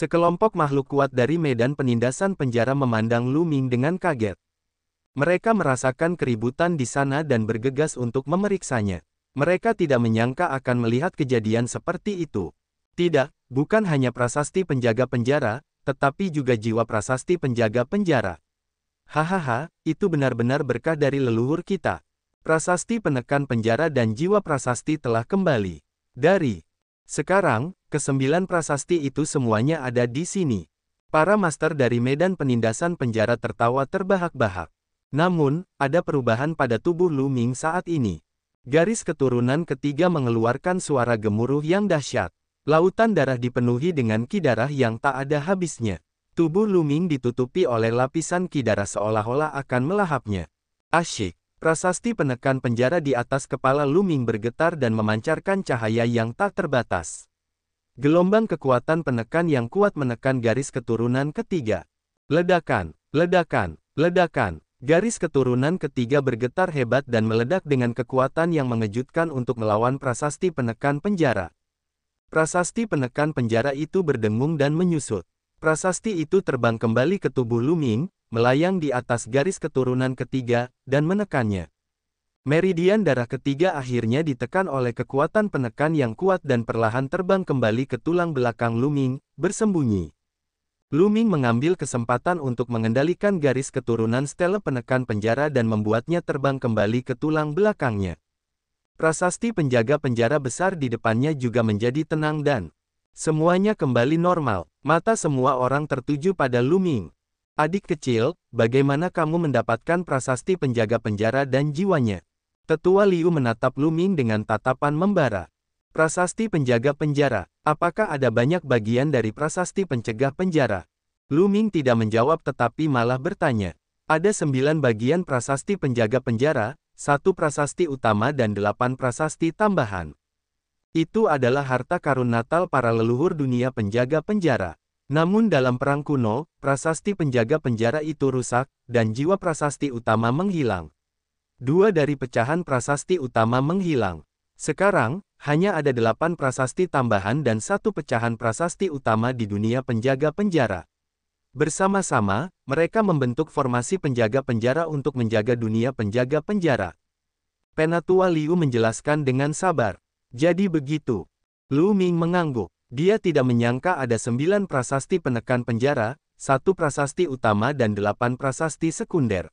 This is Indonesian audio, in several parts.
Sekelompok makhluk kuat dari medan penindasan penjara memandang Lu Ming dengan kaget. Mereka merasakan keributan di sana dan bergegas untuk memeriksanya. Mereka tidak menyangka akan melihat kejadian seperti itu. Tidak, bukan hanya prasasti penjaga penjara, tetapi juga jiwa prasasti penjaga penjara. Hahaha, itu benar-benar berkah dari leluhur kita. Prasasti penekan penjara dan jiwa prasasti telah kembali. Dari sekarang, kesembilan prasasti itu semuanya ada di sini. Para master dari medan penindasan penjara tertawa terbahak-bahak. Namun, ada perubahan pada tubuh Lu Ming saat ini. Garis keturunan ketiga mengeluarkan suara gemuruh yang dahsyat. Lautan darah dipenuhi dengan kidarah yang tak ada habisnya. Tubuh Lu Ming ditutupi oleh lapisan kidarah seolah-olah akan melahapnya. Asyik. Prasasti penekan penjara di atas kepala Luming bergetar dan memancarkan cahaya yang tak terbatas. Gelombang kekuatan penekan yang kuat menekan garis keturunan ketiga. Ledakan, ledakan, ledakan, Garis keturunan ketiga bergetar hebat dan meledak dengan kekuatan yang mengejutkan untuk melawan prasasti penekan penjara. Prasasti penekan penjara itu berdengung dan menyusut. Prasasti itu terbang kembali ke tubuh Luming, melayang di atas garis keturunan ketiga, dan menekannya. Meridian darah ketiga akhirnya ditekan oleh kekuatan penekan yang kuat dan perlahan terbang kembali ke tulang belakang Luming, bersembunyi. Luming mengambil kesempatan untuk mengendalikan garis keturunan stele penekan penjara dan membuatnya terbang kembali ke tulang belakangnya. Prasasti penjaga penjara besar di depannya juga menjadi tenang dan Semuanya kembali normal, mata semua orang tertuju pada Luming. Adik kecil, bagaimana kamu mendapatkan prasasti penjaga penjara dan jiwanya? Tetua Liu menatap Luming dengan tatapan membara. Prasasti penjaga penjara, apakah ada banyak bagian dari prasasti pencegah penjara? Luming tidak menjawab tetapi malah bertanya. Ada sembilan bagian prasasti penjaga penjara, satu prasasti utama dan delapan prasasti tambahan. Itu adalah harta karun Natal para leluhur dunia penjaga penjara. Namun dalam perang kuno, prasasti penjaga penjara itu rusak, dan jiwa prasasti utama menghilang. Dua dari pecahan prasasti utama menghilang. Sekarang, hanya ada delapan prasasti tambahan dan satu pecahan prasasti utama di dunia penjaga penjara. Bersama-sama, mereka membentuk formasi penjaga penjara untuk menjaga dunia penjaga penjara. Penatua Liu menjelaskan dengan sabar. Jadi begitu. Lu Ming mengangguk. Dia tidak menyangka ada sembilan prasasti penekan penjara, satu prasasti utama dan delapan prasasti sekunder.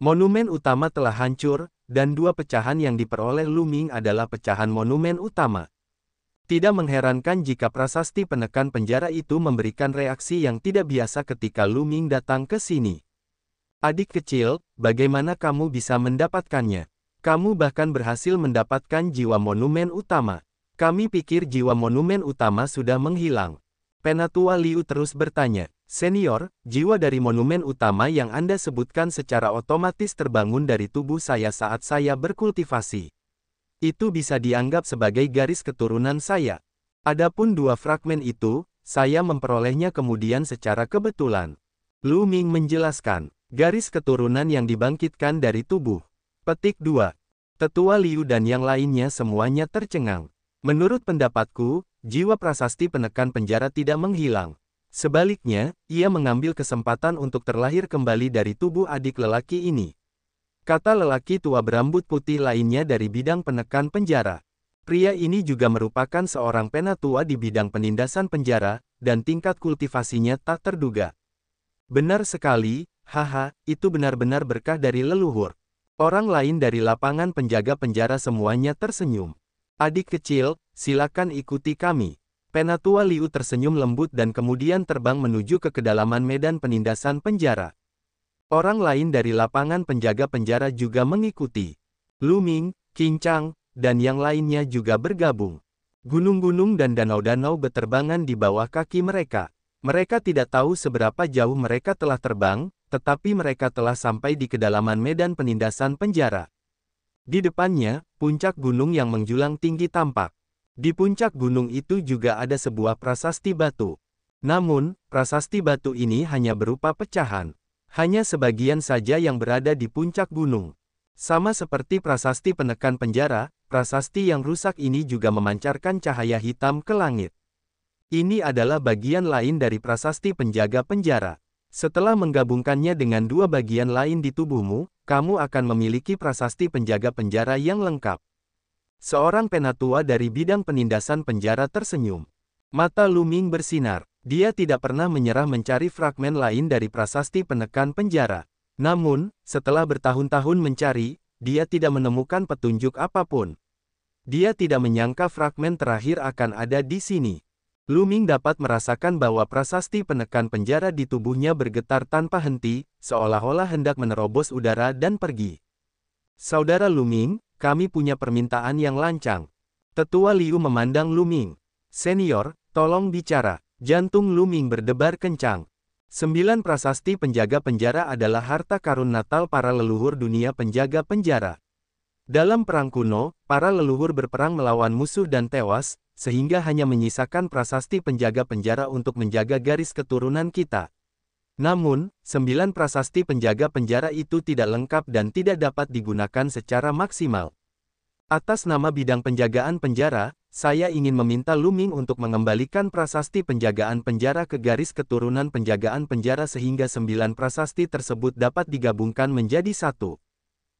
Monumen utama telah hancur, dan dua pecahan yang diperoleh Lu Ming adalah pecahan monumen utama. Tidak mengherankan jika prasasti penekan penjara itu memberikan reaksi yang tidak biasa ketika Lu Ming datang ke sini. Adik kecil, bagaimana kamu bisa mendapatkannya? Kamu bahkan berhasil mendapatkan jiwa monumen utama. Kami pikir jiwa monumen utama sudah menghilang. Penatua Liu terus bertanya, Senior, jiwa dari monumen utama yang Anda sebutkan secara otomatis terbangun dari tubuh saya saat saya berkultivasi. Itu bisa dianggap sebagai garis keturunan saya. Adapun dua fragmen itu, saya memperolehnya kemudian secara kebetulan. Lu Ming menjelaskan, garis keturunan yang dibangkitkan dari tubuh. Petik 2. Tetua Liu dan yang lainnya semuanya tercengang. Menurut pendapatku, jiwa prasasti penekan penjara tidak menghilang. Sebaliknya, ia mengambil kesempatan untuk terlahir kembali dari tubuh adik lelaki ini. Kata lelaki tua berambut putih lainnya dari bidang penekan penjara. Pria ini juga merupakan seorang penatua di bidang penindasan penjara, dan tingkat kultivasinya tak terduga. Benar sekali, haha, itu benar-benar berkah dari leluhur. Orang lain dari lapangan penjaga penjara semuanya tersenyum. Adik kecil, silakan ikuti kami. Penatua Liu tersenyum lembut dan kemudian terbang menuju ke kedalaman medan penindasan penjara. Orang lain dari lapangan penjaga penjara juga mengikuti. Lu Ming, Luming, Chang, dan yang lainnya juga bergabung. Gunung-gunung dan danau-danau berterbangan di bawah kaki mereka. Mereka tidak tahu seberapa jauh mereka telah terbang, tetapi mereka telah sampai di kedalaman medan penindasan penjara. Di depannya, puncak gunung yang menjulang tinggi tampak. Di puncak gunung itu juga ada sebuah prasasti batu. Namun, prasasti batu ini hanya berupa pecahan. Hanya sebagian saja yang berada di puncak gunung. Sama seperti prasasti penekan penjara, prasasti yang rusak ini juga memancarkan cahaya hitam ke langit. Ini adalah bagian lain dari prasasti penjaga penjara. Setelah menggabungkannya dengan dua bagian lain di tubuhmu, kamu akan memiliki prasasti penjaga penjara yang lengkap. Seorang penatua dari bidang penindasan penjara tersenyum. Mata Luming bersinar. Dia tidak pernah menyerah mencari fragmen lain dari prasasti penekan penjara. Namun, setelah bertahun-tahun mencari, dia tidak menemukan petunjuk apapun. Dia tidak menyangka fragmen terakhir akan ada di sini. Lu Ming dapat merasakan bahwa prasasti penekan penjara di tubuhnya bergetar tanpa henti, seolah-olah hendak menerobos udara dan pergi. Saudara Lu Ming, kami punya permintaan yang lancang. Tetua Liu memandang Lu Ming. Senior, tolong bicara. Jantung Lu Ming berdebar kencang. Sembilan prasasti penjaga penjara adalah harta karun natal para leluhur dunia penjaga penjara. Dalam perang kuno, para leluhur berperang melawan musuh dan tewas, sehingga hanya menyisakan prasasti penjaga penjara untuk menjaga garis keturunan kita. Namun, sembilan prasasti penjaga penjara itu tidak lengkap dan tidak dapat digunakan secara maksimal. Atas nama bidang penjagaan penjara, saya ingin meminta Luming untuk mengembalikan prasasti penjagaan penjara ke garis keturunan penjagaan penjara sehingga sembilan prasasti tersebut dapat digabungkan menjadi satu.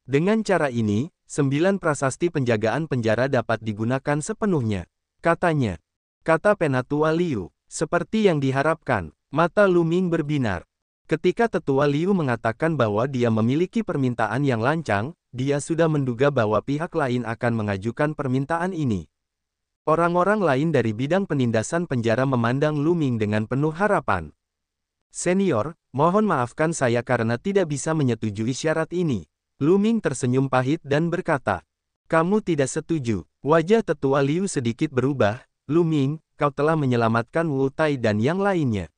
Dengan cara ini, sembilan prasasti penjagaan penjara dapat digunakan sepenuhnya katanya. Kata penatua Liu, seperti yang diharapkan, mata Luming berbinar. Ketika tetua Liu mengatakan bahwa dia memiliki permintaan yang lancang, dia sudah menduga bahwa pihak lain akan mengajukan permintaan ini. Orang-orang lain dari bidang penindasan penjara memandang Luming dengan penuh harapan. Senior, mohon maafkan saya karena tidak bisa menyetujui syarat ini. Luming tersenyum pahit dan berkata, kamu tidak setuju. Wajah tetua Liu sedikit berubah. Lu Ming, kau telah menyelamatkan Wu Tai dan yang lainnya.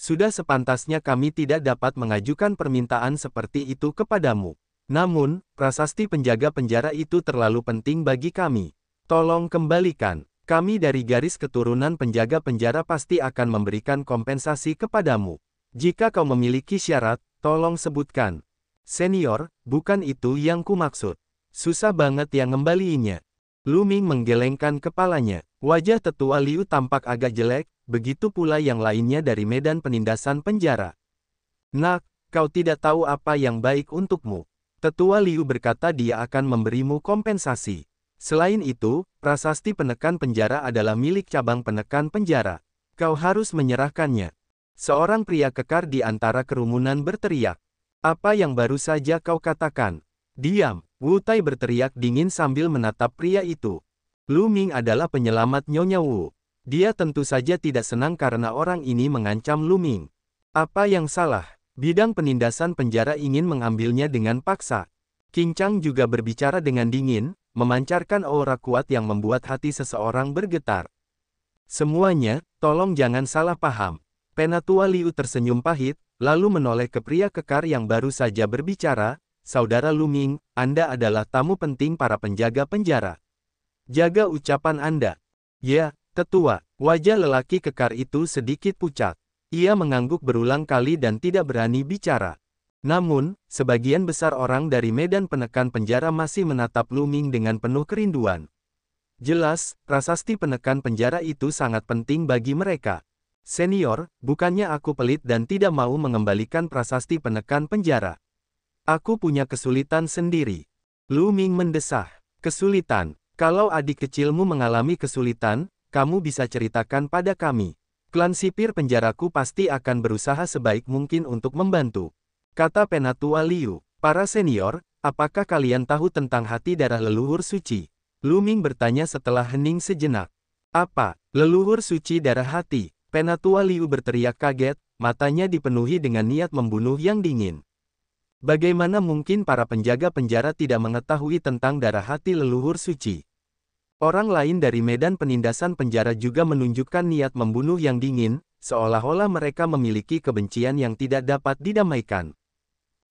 Sudah sepantasnya kami tidak dapat mengajukan permintaan seperti itu kepadamu. Namun, prasasti penjaga penjara itu terlalu penting bagi kami. Tolong kembalikan. Kami dari garis keturunan penjaga penjara pasti akan memberikan kompensasi kepadamu. Jika kau memiliki syarat, tolong sebutkan. Senior, bukan itu yang kumaksud. Susah banget yang ngembaliinnya. Luming menggelengkan kepalanya. Wajah tetua Liu tampak agak jelek, begitu pula yang lainnya dari medan penindasan penjara. Nak, kau tidak tahu apa yang baik untukmu. Tetua Liu berkata dia akan memberimu kompensasi. Selain itu, prasasti penekan penjara adalah milik cabang penekan penjara. Kau harus menyerahkannya. Seorang pria kekar di antara kerumunan berteriak. Apa yang baru saja kau katakan? Diam. Wu Tai berteriak dingin sambil menatap pria itu. Lu Ming adalah penyelamat Nyonya Wu. Dia tentu saja tidak senang karena orang ini mengancam Lu Ming. Apa yang salah? Bidang penindasan penjara ingin mengambilnya dengan paksa. King Chang juga berbicara dengan dingin, memancarkan aura kuat yang membuat hati seseorang bergetar. Semuanya, tolong jangan salah paham. Penatua Liu tersenyum pahit, lalu menoleh ke pria kekar yang baru saja berbicara, Saudara Luming, Anda adalah tamu penting para penjaga penjara. Jaga ucapan Anda. Ya, tetua, wajah lelaki kekar itu sedikit pucat. Ia mengangguk berulang kali dan tidak berani bicara. Namun, sebagian besar orang dari medan penekan penjara masih menatap Luming dengan penuh kerinduan. Jelas, prasasti penekan penjara itu sangat penting bagi mereka. Senior, bukannya aku pelit dan tidak mau mengembalikan prasasti penekan penjara. Aku punya kesulitan sendiri. Lu Ming mendesah. Kesulitan. Kalau adik kecilmu mengalami kesulitan, kamu bisa ceritakan pada kami. Klan sipir penjaraku pasti akan berusaha sebaik mungkin untuk membantu. Kata penatua Liu. Para senior, apakah kalian tahu tentang hati darah leluhur suci? Lu Ming bertanya setelah hening sejenak. Apa? Leluhur suci darah hati. Penatua Liu berteriak kaget, matanya dipenuhi dengan niat membunuh yang dingin. Bagaimana mungkin para penjaga penjara tidak mengetahui tentang darah hati leluhur suci? Orang lain dari medan penindasan penjara juga menunjukkan niat membunuh yang dingin, seolah-olah mereka memiliki kebencian yang tidak dapat didamaikan.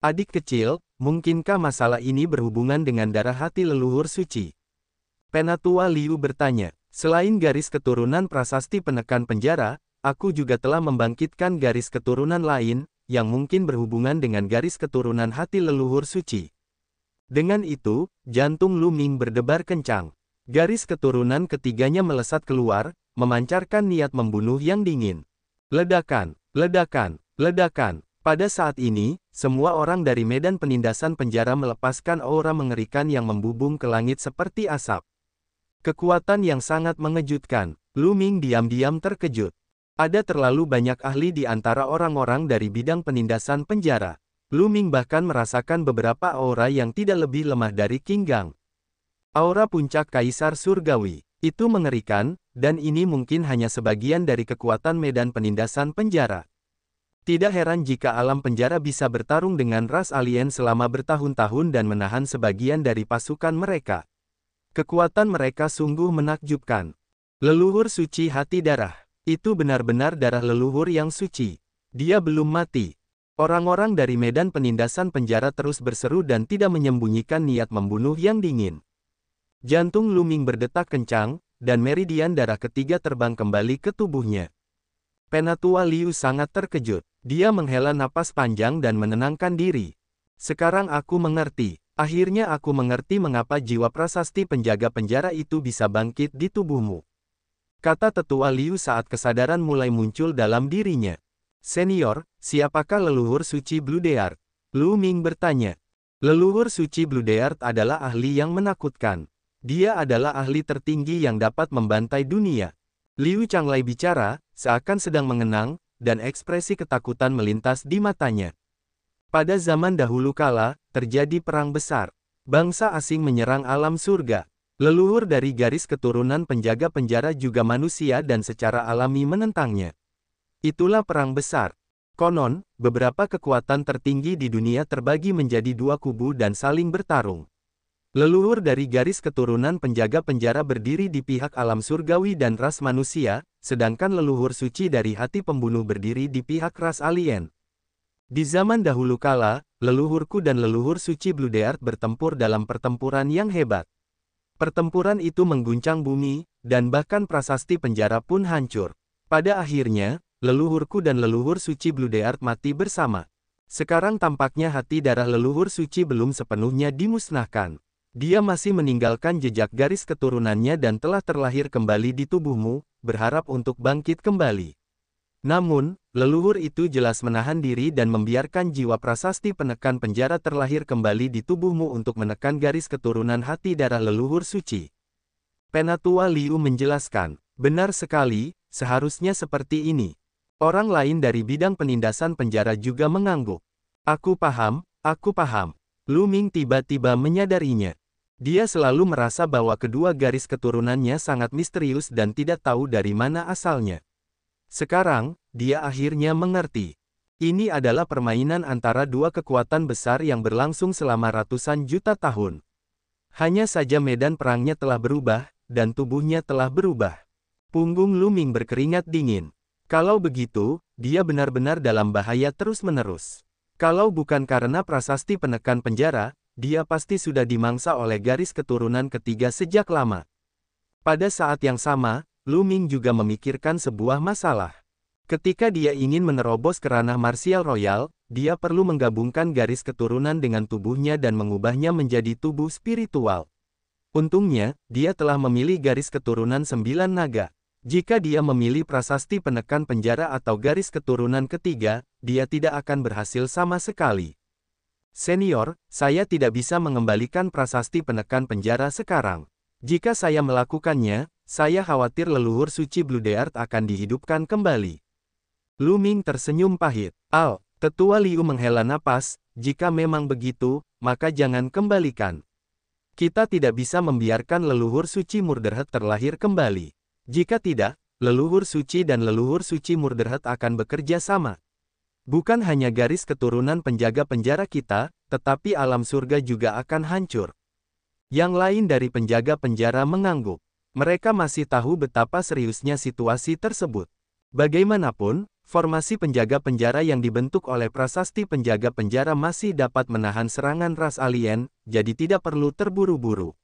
Adik kecil, mungkinkah masalah ini berhubungan dengan darah hati leluhur suci? Penatua Liu bertanya, selain garis keturunan prasasti penekan penjara, aku juga telah membangkitkan garis keturunan lain, yang mungkin berhubungan dengan garis keturunan hati leluhur suci. Dengan itu, jantung Lu Ming berdebar kencang. Garis keturunan ketiganya melesat keluar, memancarkan niat membunuh yang dingin. Ledakan, ledakan, ledakan. Pada saat ini, semua orang dari medan penindasan penjara melepaskan aura mengerikan yang membubung ke langit seperti asap. Kekuatan yang sangat mengejutkan, Lu Ming diam-diam terkejut. Ada terlalu banyak ahli di antara orang-orang dari bidang penindasan penjara. Blooming bahkan merasakan beberapa aura yang tidak lebih lemah dari King Gang. Aura puncak Kaisar Surgawi. Itu mengerikan, dan ini mungkin hanya sebagian dari kekuatan medan penindasan penjara. Tidak heran jika alam penjara bisa bertarung dengan ras alien selama bertahun-tahun dan menahan sebagian dari pasukan mereka. Kekuatan mereka sungguh menakjubkan. Leluhur suci hati darah. Itu benar-benar darah leluhur yang suci. Dia belum mati. Orang-orang dari medan penindasan penjara terus berseru dan tidak menyembunyikan niat membunuh yang dingin. Jantung Luming berdetak kencang, dan meridian darah ketiga terbang kembali ke tubuhnya. Penatua Liu sangat terkejut. Dia menghela napas panjang dan menenangkan diri. Sekarang aku mengerti. Akhirnya aku mengerti mengapa jiwa prasasti penjaga penjara itu bisa bangkit di tubuhmu. Kata tetua Liu saat kesadaran mulai muncul dalam dirinya. Senior, siapakah leluhur suci Blue Deart? Lu Ming bertanya. Leluhur suci Blue Deart adalah ahli yang menakutkan. Dia adalah ahli tertinggi yang dapat membantai dunia. Liu Changlai bicara, seakan sedang mengenang, dan ekspresi ketakutan melintas di matanya. Pada zaman dahulu kala, terjadi perang besar. Bangsa asing menyerang alam surga. Leluhur dari garis keturunan penjaga penjara juga manusia dan secara alami menentangnya. Itulah perang besar. Konon, beberapa kekuatan tertinggi di dunia terbagi menjadi dua kubu dan saling bertarung. Leluhur dari garis keturunan penjaga penjara berdiri di pihak alam surgawi dan ras manusia, sedangkan leluhur suci dari hati pembunuh berdiri di pihak ras alien. Di zaman dahulu kala, leluhurku dan leluhur suci Blue Deart bertempur dalam pertempuran yang hebat. Pertempuran itu mengguncang bumi, dan bahkan prasasti penjara pun hancur. Pada akhirnya, leluhurku dan leluhur suci Blue Deart mati bersama. Sekarang tampaknya hati darah leluhur suci belum sepenuhnya dimusnahkan. Dia masih meninggalkan jejak garis keturunannya dan telah terlahir kembali di tubuhmu, berharap untuk bangkit kembali. Namun, leluhur itu jelas menahan diri dan membiarkan jiwa prasasti penekan penjara terlahir kembali di tubuhmu untuk menekan garis keturunan hati darah leluhur suci. Penatua Liu menjelaskan, benar sekali, seharusnya seperti ini. Orang lain dari bidang penindasan penjara juga mengangguk. Aku paham, aku paham. Lu Ming tiba-tiba menyadarinya. Dia selalu merasa bahwa kedua garis keturunannya sangat misterius dan tidak tahu dari mana asalnya. Sekarang, dia akhirnya mengerti. Ini adalah permainan antara dua kekuatan besar yang berlangsung selama ratusan juta tahun. Hanya saja medan perangnya telah berubah, dan tubuhnya telah berubah. Punggung Luming berkeringat dingin. Kalau begitu, dia benar-benar dalam bahaya terus-menerus. Kalau bukan karena prasasti penekan penjara, dia pasti sudah dimangsa oleh garis keturunan ketiga sejak lama. Pada saat yang sama, Lu Ming juga memikirkan sebuah masalah. Ketika dia ingin menerobos ke ranah martial royal, dia perlu menggabungkan garis keturunan dengan tubuhnya dan mengubahnya menjadi tubuh spiritual. Untungnya, dia telah memilih garis keturunan sembilan naga. Jika dia memilih prasasti penekan penjara atau garis keturunan ketiga, dia tidak akan berhasil sama sekali. Senior, saya tidak bisa mengembalikan prasasti penekan penjara sekarang. Jika saya melakukannya, saya khawatir leluhur suci Blue Deart akan dihidupkan kembali. Lu Ming tersenyum pahit. Al, tetua Liu menghela napas, jika memang begitu, maka jangan kembalikan. Kita tidak bisa membiarkan leluhur suci Murderhead terlahir kembali. Jika tidak, leluhur suci dan leluhur suci Murderhead akan bekerja sama. Bukan hanya garis keturunan penjaga penjara kita, tetapi alam surga juga akan hancur. Yang lain dari penjaga penjara mengangguk. Mereka masih tahu betapa seriusnya situasi tersebut. Bagaimanapun, formasi penjaga penjara yang dibentuk oleh prasasti penjaga penjara masih dapat menahan serangan ras alien, jadi tidak perlu terburu-buru.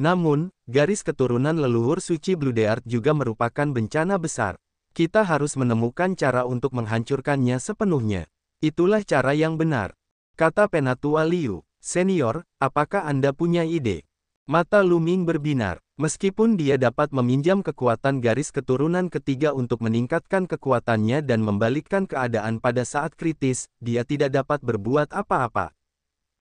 Namun, garis keturunan leluhur suci Blue Deart juga merupakan bencana besar. Kita harus menemukan cara untuk menghancurkannya sepenuhnya. Itulah cara yang benar. Kata Penatua Liu, Senior, apakah Anda punya ide? Mata Luming berbinar. Meskipun dia dapat meminjam kekuatan garis keturunan ketiga untuk meningkatkan kekuatannya dan membalikkan keadaan pada saat kritis, dia tidak dapat berbuat apa-apa.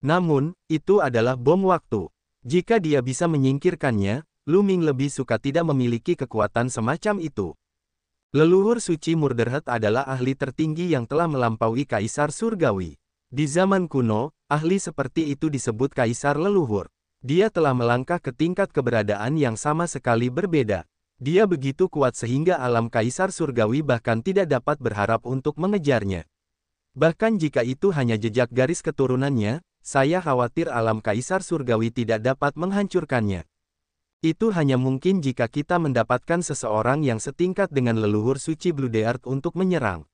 Namun, itu adalah bom waktu. Jika dia bisa menyingkirkannya, Luming lebih suka tidak memiliki kekuatan semacam itu. Leluhur suci Murderhead adalah ahli tertinggi yang telah melampaui kaisar surgawi. Di zaman kuno, ahli seperti itu disebut kaisar leluhur. Dia telah melangkah ke tingkat keberadaan yang sama sekali berbeda. Dia begitu kuat sehingga alam kaisar surgawi bahkan tidak dapat berharap untuk mengejarnya. Bahkan jika itu hanya jejak garis keturunannya, saya khawatir alam kaisar surgawi tidak dapat menghancurkannya. Itu hanya mungkin jika kita mendapatkan seseorang yang setingkat dengan leluhur suci Blue Deart untuk menyerang.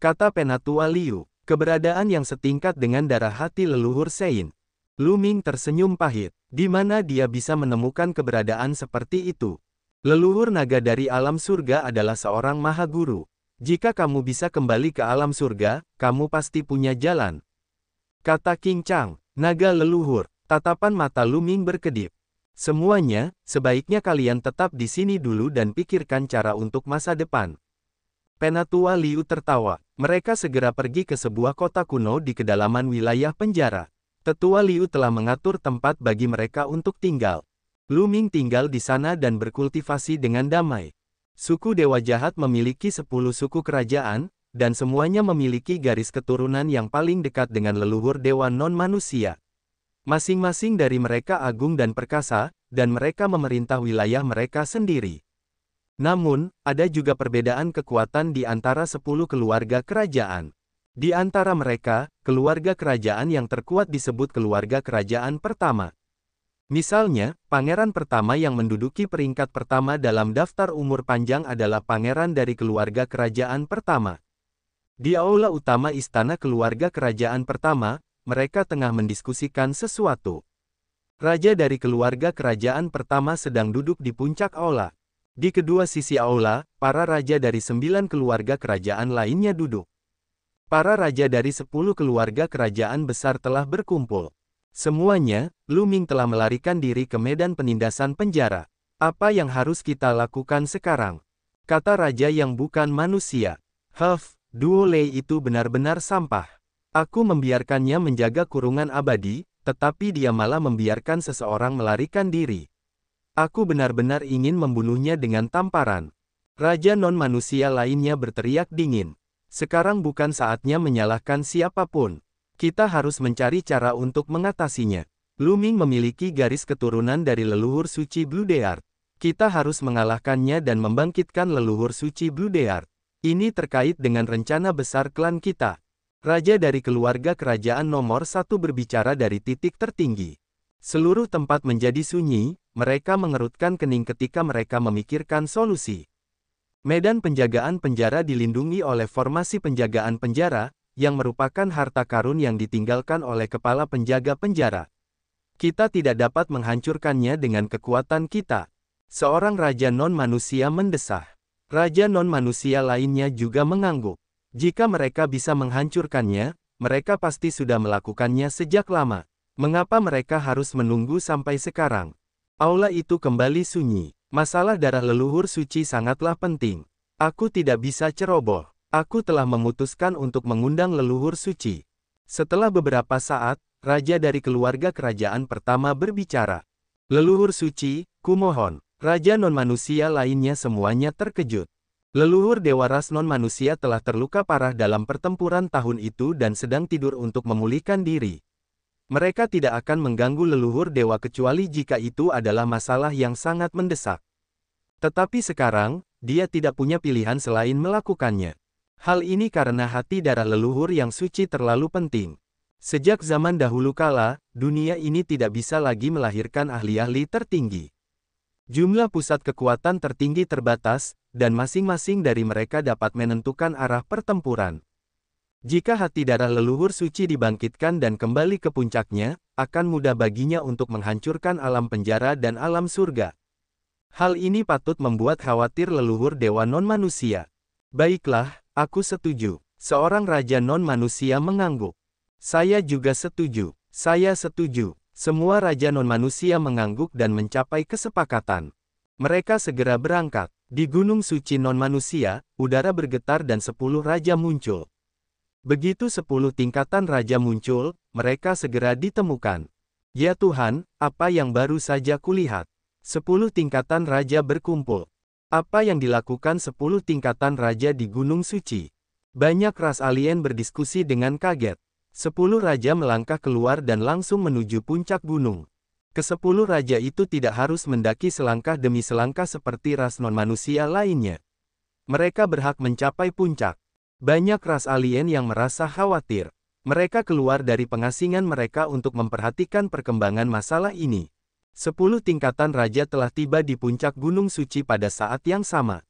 Kata Penatua Liu, keberadaan yang setingkat dengan darah hati leluhur Sein. Lu Ming tersenyum pahit, di mana dia bisa menemukan keberadaan seperti itu. Leluhur naga dari alam surga adalah seorang maha guru. Jika kamu bisa kembali ke alam surga, kamu pasti punya jalan. Kata King Chang, naga leluhur, tatapan mata Lu Ming berkedip. Semuanya, sebaiknya kalian tetap di sini dulu dan pikirkan cara untuk masa depan. Penatua Liu tertawa. Mereka segera pergi ke sebuah kota kuno di kedalaman wilayah penjara. Tetua Liu telah mengatur tempat bagi mereka untuk tinggal. Lu Ming tinggal di sana dan berkultivasi dengan damai. Suku Dewa Jahat memiliki 10 suku kerajaan, dan semuanya memiliki garis keturunan yang paling dekat dengan leluhur Dewa Non-Manusia. Masing-masing dari mereka agung dan perkasa, dan mereka memerintah wilayah mereka sendiri. Namun, ada juga perbedaan kekuatan di antara 10 keluarga kerajaan. Di antara mereka, keluarga kerajaan yang terkuat disebut keluarga kerajaan pertama. Misalnya, pangeran pertama yang menduduki peringkat pertama dalam daftar umur panjang adalah pangeran dari keluarga kerajaan pertama. Di aula utama istana keluarga kerajaan pertama, mereka tengah mendiskusikan sesuatu. Raja dari keluarga kerajaan pertama sedang duduk di puncak aula. Di kedua sisi aula, para raja dari sembilan keluarga kerajaan lainnya duduk. Para raja dari sepuluh keluarga kerajaan besar telah berkumpul. Semuanya, Luming telah melarikan diri ke medan penindasan penjara. Apa yang harus kita lakukan sekarang? Kata raja yang bukan manusia. Huff, Duo Lei itu benar-benar sampah. Aku membiarkannya menjaga kurungan abadi, tetapi dia malah membiarkan seseorang melarikan diri. Aku benar-benar ingin membunuhnya dengan tamparan. Raja non-manusia lainnya berteriak dingin. Sekarang bukan saatnya menyalahkan siapapun. Kita harus mencari cara untuk mengatasinya. Luming memiliki garis keturunan dari leluhur suci Blue Deart. Kita harus mengalahkannya dan membangkitkan leluhur suci Blue Deart. Ini terkait dengan rencana besar klan kita. Raja dari keluarga kerajaan nomor satu berbicara dari titik tertinggi. Seluruh tempat menjadi sunyi, mereka mengerutkan kening ketika mereka memikirkan solusi. Medan penjagaan penjara dilindungi oleh formasi penjagaan penjara, yang merupakan harta karun yang ditinggalkan oleh kepala penjaga penjara. Kita tidak dapat menghancurkannya dengan kekuatan kita. Seorang raja non-manusia mendesah. Raja non-manusia lainnya juga mengangguk. Jika mereka bisa menghancurkannya, mereka pasti sudah melakukannya sejak lama. Mengapa mereka harus menunggu sampai sekarang? Aula itu kembali sunyi. Masalah darah leluhur suci sangatlah penting. Aku tidak bisa ceroboh. Aku telah memutuskan untuk mengundang leluhur suci. Setelah beberapa saat, raja dari keluarga kerajaan pertama berbicara. Leluhur suci, kumohon. Raja non-manusia lainnya semuanya terkejut. Leluhur dewa ras non-manusia telah terluka parah dalam pertempuran tahun itu dan sedang tidur untuk memulihkan diri. Mereka tidak akan mengganggu leluhur dewa kecuali jika itu adalah masalah yang sangat mendesak. Tetapi sekarang, dia tidak punya pilihan selain melakukannya. Hal ini karena hati darah leluhur yang suci terlalu penting. Sejak zaman dahulu kala, dunia ini tidak bisa lagi melahirkan ahli-ahli tertinggi. Jumlah pusat kekuatan tertinggi terbatas, dan masing-masing dari mereka dapat menentukan arah pertempuran. Jika hati darah leluhur suci dibangkitkan dan kembali ke puncaknya, akan mudah baginya untuk menghancurkan alam penjara dan alam surga. Hal ini patut membuat khawatir leluhur dewa non-manusia. Baiklah, aku setuju. Seorang raja non-manusia mengangguk. Saya juga setuju. Saya setuju. Semua raja non-manusia mengangguk dan mencapai kesepakatan. Mereka segera berangkat. Di Gunung Suci Non-Manusia, udara bergetar dan sepuluh raja muncul. Begitu sepuluh tingkatan raja muncul, mereka segera ditemukan. Ya Tuhan, apa yang baru saja kulihat? Sepuluh tingkatan raja berkumpul. Apa yang dilakukan sepuluh tingkatan raja di Gunung Suci? Banyak ras alien berdiskusi dengan kaget. Sepuluh raja melangkah keluar dan langsung menuju puncak gunung. Kesepuluh raja itu tidak harus mendaki selangkah demi selangkah seperti ras non-manusia lainnya. Mereka berhak mencapai puncak. Banyak ras alien yang merasa khawatir. Mereka keluar dari pengasingan mereka untuk memperhatikan perkembangan masalah ini. Sepuluh tingkatan raja telah tiba di puncak Gunung Suci pada saat yang sama.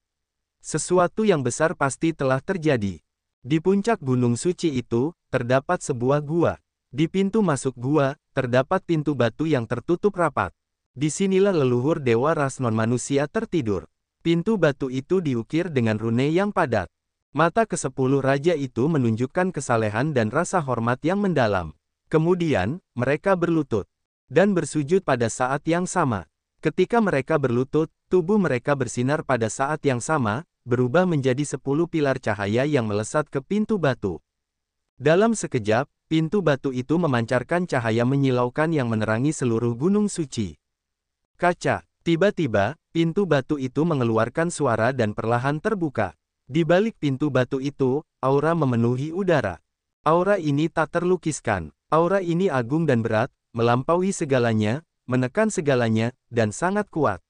Sesuatu yang besar pasti telah terjadi. Di puncak Gunung Suci itu, terdapat sebuah gua. Di pintu masuk gua, terdapat pintu batu yang tertutup rapat. Di sinilah leluhur dewa ras non-manusia tertidur. Pintu batu itu diukir dengan rune yang padat. Mata kesepuluh raja itu menunjukkan kesalehan dan rasa hormat yang mendalam. Kemudian, mereka berlutut dan bersujud pada saat yang sama. Ketika mereka berlutut, tubuh mereka bersinar pada saat yang sama, berubah menjadi sepuluh pilar cahaya yang melesat ke pintu batu. Dalam sekejap, pintu batu itu memancarkan cahaya menyilaukan yang menerangi seluruh gunung suci. Kaca, tiba-tiba, pintu batu itu mengeluarkan suara dan perlahan terbuka. Di balik pintu batu itu, aura memenuhi udara. Aura ini tak terlukiskan. Aura ini agung dan berat, melampaui segalanya, menekan segalanya, dan sangat kuat.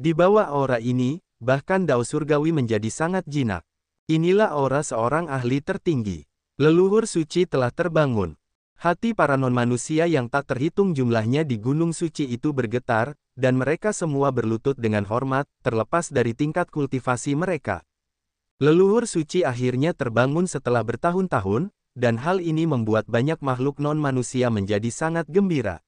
Di bawah aura ini, bahkan dao surgawi menjadi sangat jinak. Inilah aura seorang ahli tertinggi. Leluhur suci telah terbangun. Hati para non-manusia yang tak terhitung jumlahnya di gunung suci itu bergetar, dan mereka semua berlutut dengan hormat, terlepas dari tingkat kultivasi mereka. Leluhur suci akhirnya terbangun setelah bertahun-tahun, dan hal ini membuat banyak makhluk non-manusia menjadi sangat gembira.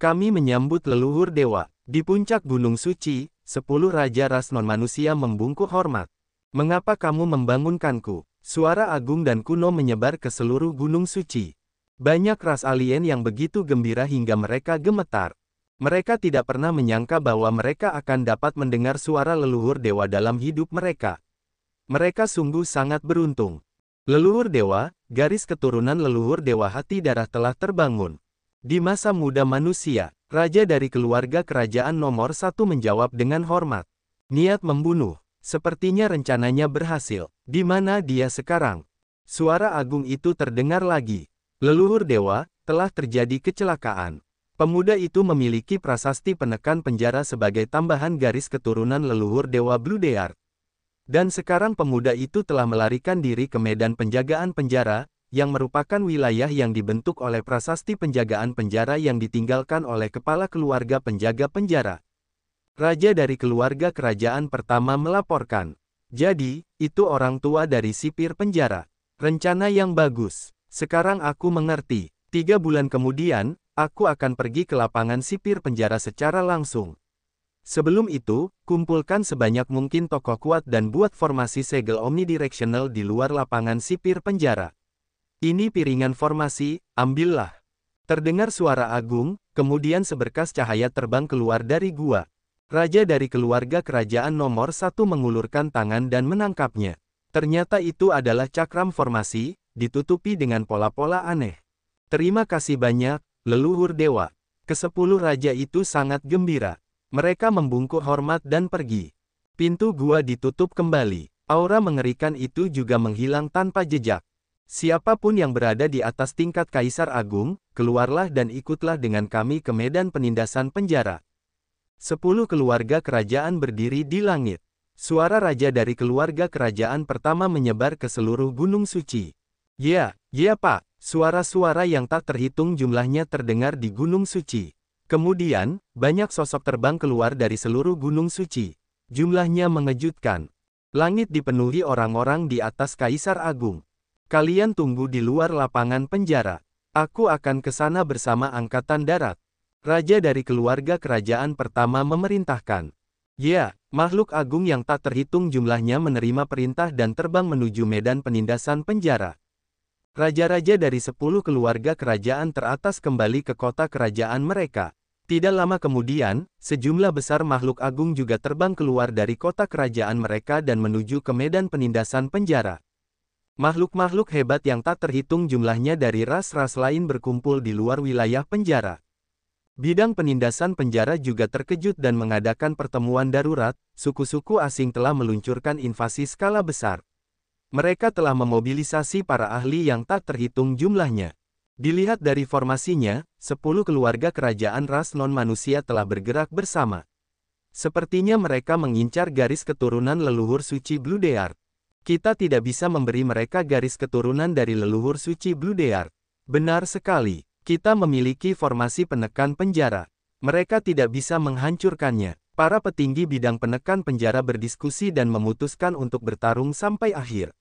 Kami menyambut leluhur dewa. Di puncak Gunung Suci, sepuluh raja ras non-manusia membungkuk hormat. Mengapa kamu membangunkanku? Suara agung dan kuno menyebar ke seluruh Gunung Suci. Banyak ras alien yang begitu gembira hingga mereka gemetar. Mereka tidak pernah menyangka bahwa mereka akan dapat mendengar suara leluhur dewa dalam hidup mereka. Mereka sungguh sangat beruntung. Leluhur dewa, garis keturunan leluhur dewa hati darah telah terbangun. Di masa muda manusia, raja dari keluarga kerajaan nomor satu menjawab dengan hormat. Niat membunuh, sepertinya rencananya berhasil. Di mana dia sekarang? Suara agung itu terdengar lagi. Leluhur dewa, telah terjadi kecelakaan. Pemuda itu memiliki prasasti penekan penjara sebagai tambahan garis keturunan leluhur Dewa Blue Deart. Dan sekarang pemuda itu telah melarikan diri ke medan penjagaan penjara, yang merupakan wilayah yang dibentuk oleh prasasti penjagaan penjara yang ditinggalkan oleh kepala keluarga penjaga penjara. Raja dari keluarga kerajaan pertama melaporkan. Jadi, itu orang tua dari sipir penjara. Rencana yang bagus. Sekarang aku mengerti. Tiga bulan kemudian, aku akan pergi ke lapangan sipir penjara secara langsung. Sebelum itu, kumpulkan sebanyak mungkin tokoh kuat dan buat formasi segel omnidirectional di luar lapangan sipir penjara. Ini piringan formasi, ambillah. Terdengar suara agung, kemudian seberkas cahaya terbang keluar dari gua. Raja dari keluarga kerajaan nomor satu mengulurkan tangan dan menangkapnya. Ternyata itu adalah cakram formasi, ditutupi dengan pola-pola aneh. Terima kasih banyak, leluhur dewa. Kesepuluh raja itu sangat gembira. Mereka membungkuk hormat dan pergi. Pintu gua ditutup kembali. Aura mengerikan itu juga menghilang tanpa jejak. Siapapun yang berada di atas tingkat Kaisar Agung, keluarlah dan ikutlah dengan kami ke medan penindasan penjara. Sepuluh keluarga kerajaan berdiri di langit. Suara raja dari keluarga kerajaan pertama menyebar ke seluruh Gunung Suci. Ya, ya pak, suara-suara yang tak terhitung jumlahnya terdengar di Gunung Suci. Kemudian, banyak sosok terbang keluar dari seluruh gunung suci. Jumlahnya mengejutkan. Langit dipenuhi orang-orang di atas Kaisar Agung. Kalian tunggu di luar lapangan penjara. Aku akan ke sana bersama Angkatan Darat. Raja dari keluarga kerajaan pertama memerintahkan. Ya, makhluk agung yang tak terhitung jumlahnya menerima perintah dan terbang menuju medan penindasan penjara. Raja-raja dari sepuluh keluarga kerajaan teratas kembali ke kota kerajaan mereka. Tidak lama kemudian, sejumlah besar makhluk agung juga terbang keluar dari kota kerajaan mereka dan menuju ke medan penindasan penjara. Makhluk-makhluk hebat yang tak terhitung jumlahnya dari ras-ras lain berkumpul di luar wilayah penjara. Bidang penindasan penjara juga terkejut dan mengadakan pertemuan darurat, suku-suku asing telah meluncurkan invasi skala besar. Mereka telah memobilisasi para ahli yang tak terhitung jumlahnya. Dilihat dari formasinya, 10 keluarga kerajaan ras non-manusia telah bergerak bersama. Sepertinya mereka mengincar garis keturunan leluhur suci Blue Deart. Kita tidak bisa memberi mereka garis keturunan dari leluhur suci Blue Deart. Benar sekali, kita memiliki formasi penekan penjara. Mereka tidak bisa menghancurkannya. Para petinggi bidang penekan penjara berdiskusi dan memutuskan untuk bertarung sampai akhir.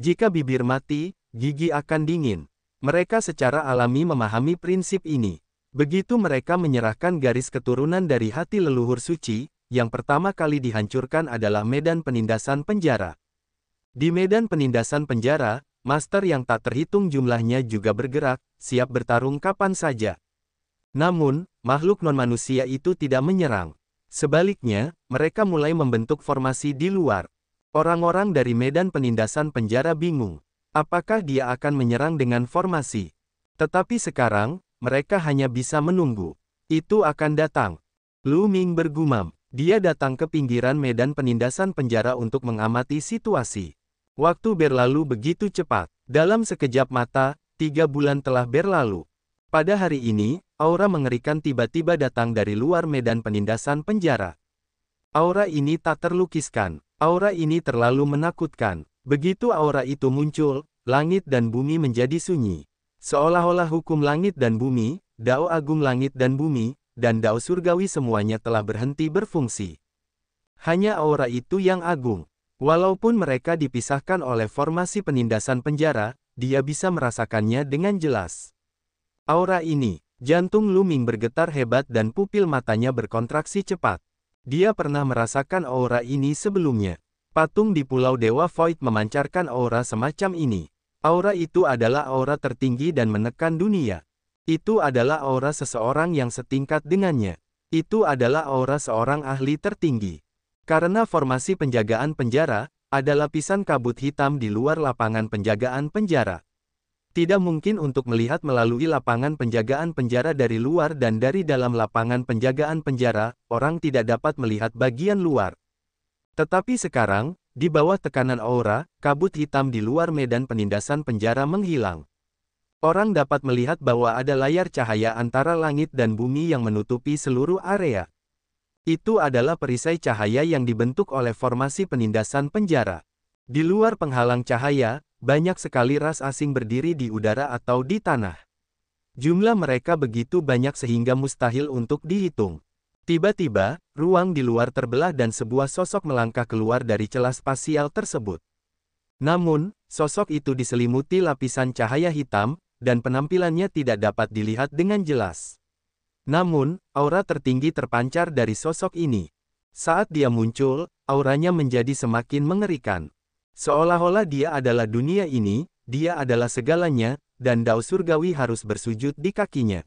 Jika bibir mati, gigi akan dingin. Mereka secara alami memahami prinsip ini. Begitu mereka menyerahkan garis keturunan dari hati leluhur suci, yang pertama kali dihancurkan adalah medan penindasan penjara. Di medan penindasan penjara, master yang tak terhitung jumlahnya juga bergerak, siap bertarung kapan saja. Namun, makhluk non-manusia itu tidak menyerang. Sebaliknya, mereka mulai membentuk formasi di luar. Orang-orang dari medan penindasan penjara bingung apakah dia akan menyerang dengan formasi. Tetapi sekarang, mereka hanya bisa menunggu. Itu akan datang. Lu Ming bergumam. Dia datang ke pinggiran medan penindasan penjara untuk mengamati situasi. Waktu berlalu begitu cepat. Dalam sekejap mata, tiga bulan telah berlalu. Pada hari ini, aura mengerikan tiba-tiba datang dari luar medan penindasan penjara. Aura ini tak terlukiskan. Aura ini terlalu menakutkan. Begitu aura itu muncul, langit dan bumi menjadi sunyi. Seolah-olah hukum langit dan bumi, dao agung langit dan bumi, dan dao surgawi semuanya telah berhenti berfungsi. Hanya aura itu yang agung. Walaupun mereka dipisahkan oleh formasi penindasan penjara, dia bisa merasakannya dengan jelas. Aura ini, jantung Luming bergetar hebat dan pupil matanya berkontraksi cepat. Dia pernah merasakan aura ini sebelumnya. Patung di Pulau Dewa Void memancarkan aura semacam ini. Aura itu adalah aura tertinggi dan menekan dunia. Itu adalah aura seseorang yang setingkat dengannya. Itu adalah aura seorang ahli tertinggi. Karena formasi penjagaan penjara, adalah lapisan kabut hitam di luar lapangan penjagaan penjara. Tidak mungkin untuk melihat melalui lapangan penjagaan penjara dari luar dan dari dalam lapangan penjagaan penjara, orang tidak dapat melihat bagian luar. Tetapi sekarang, di bawah tekanan aura, kabut hitam di luar medan penindasan penjara menghilang. Orang dapat melihat bahwa ada layar cahaya antara langit dan bumi yang menutupi seluruh area. Itu adalah perisai cahaya yang dibentuk oleh formasi penindasan penjara. Di luar penghalang cahaya, banyak sekali ras asing berdiri di udara atau di tanah. Jumlah mereka begitu banyak sehingga mustahil untuk dihitung. Tiba-tiba, ruang di luar terbelah dan sebuah sosok melangkah keluar dari celah spasial tersebut. Namun, sosok itu diselimuti lapisan cahaya hitam, dan penampilannya tidak dapat dilihat dengan jelas. Namun, aura tertinggi terpancar dari sosok ini. Saat dia muncul, auranya menjadi semakin mengerikan. Seolah-olah dia adalah dunia ini, dia adalah segalanya, dan dao surgawi harus bersujud di kakinya.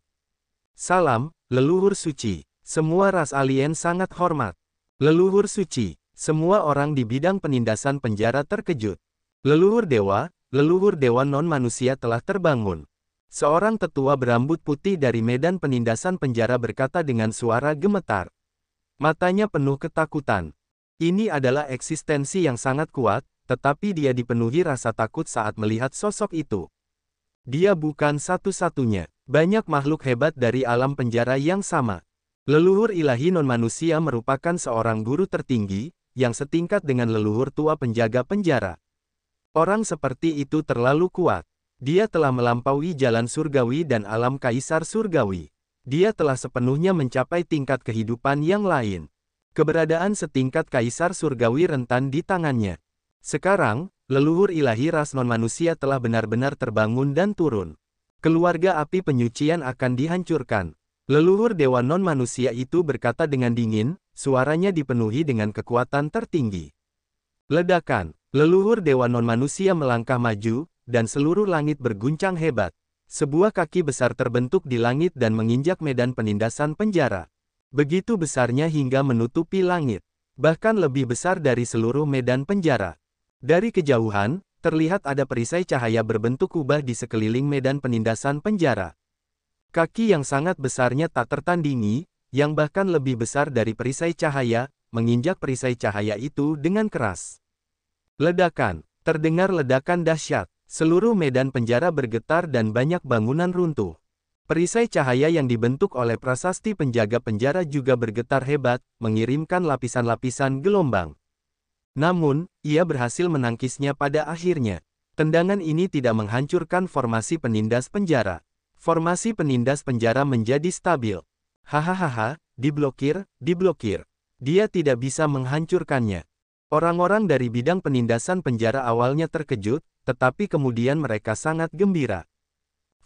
Salam, leluhur suci. Semua ras alien sangat hormat. Leluhur suci, semua orang di bidang penindasan penjara terkejut. Leluhur dewa, leluhur dewa non-manusia telah terbangun. Seorang tetua berambut putih dari medan penindasan penjara berkata dengan suara gemetar. Matanya penuh ketakutan. Ini adalah eksistensi yang sangat kuat, tetapi dia dipenuhi rasa takut saat melihat sosok itu. Dia bukan satu-satunya. Banyak makhluk hebat dari alam penjara yang sama. Leluhur ilahi non-manusia merupakan seorang guru tertinggi, yang setingkat dengan leluhur tua penjaga penjara. Orang seperti itu terlalu kuat. Dia telah melampaui jalan surgawi dan alam kaisar surgawi. Dia telah sepenuhnya mencapai tingkat kehidupan yang lain. Keberadaan setingkat kaisar surgawi rentan di tangannya. Sekarang, leluhur ilahi ras non-manusia telah benar-benar terbangun dan turun. Keluarga api penyucian akan dihancurkan. Leluhur dewa non-manusia itu berkata dengan dingin, suaranya dipenuhi dengan kekuatan tertinggi. Ledakan, leluhur dewa non-manusia melangkah maju, dan seluruh langit berguncang hebat. Sebuah kaki besar terbentuk di langit dan menginjak medan penindasan penjara. Begitu besarnya hingga menutupi langit. Bahkan lebih besar dari seluruh medan penjara. Dari kejauhan, terlihat ada perisai cahaya berbentuk kubah di sekeliling medan penindasan penjara. Kaki yang sangat besarnya tak tertandingi, yang bahkan lebih besar dari perisai cahaya, menginjak perisai cahaya itu dengan keras. Ledakan, terdengar ledakan dahsyat, seluruh medan penjara bergetar dan banyak bangunan runtuh. Perisai cahaya yang dibentuk oleh prasasti penjaga penjara juga bergetar hebat, mengirimkan lapisan-lapisan gelombang. Namun, ia berhasil menangkisnya pada akhirnya. Tendangan ini tidak menghancurkan formasi penindas penjara. Formasi penindas penjara menjadi stabil. Hahaha, diblokir, diblokir. Dia tidak bisa menghancurkannya. Orang-orang dari bidang penindasan penjara awalnya terkejut, tetapi kemudian mereka sangat gembira.